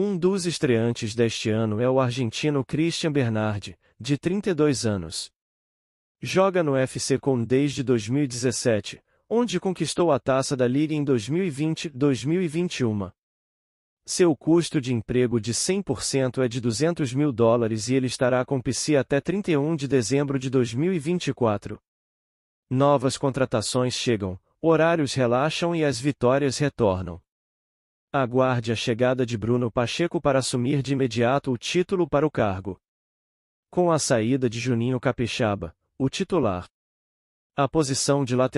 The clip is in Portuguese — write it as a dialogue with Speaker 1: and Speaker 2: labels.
Speaker 1: Um dos estreantes deste ano é o argentino Christian Bernardi, de 32 anos. Joga no FC Com desde 2017, onde conquistou a taça da Liga em 2020-2021. Seu custo de emprego de 100% é de 200 mil dólares e ele estará com PC até 31 de dezembro de 2024. Novas contratações chegam, horários relaxam e as vitórias retornam. Aguarde a chegada de Bruno Pacheco para assumir de imediato o título para o cargo. Com a saída de Juninho Capixaba, o titular. A posição de lateral.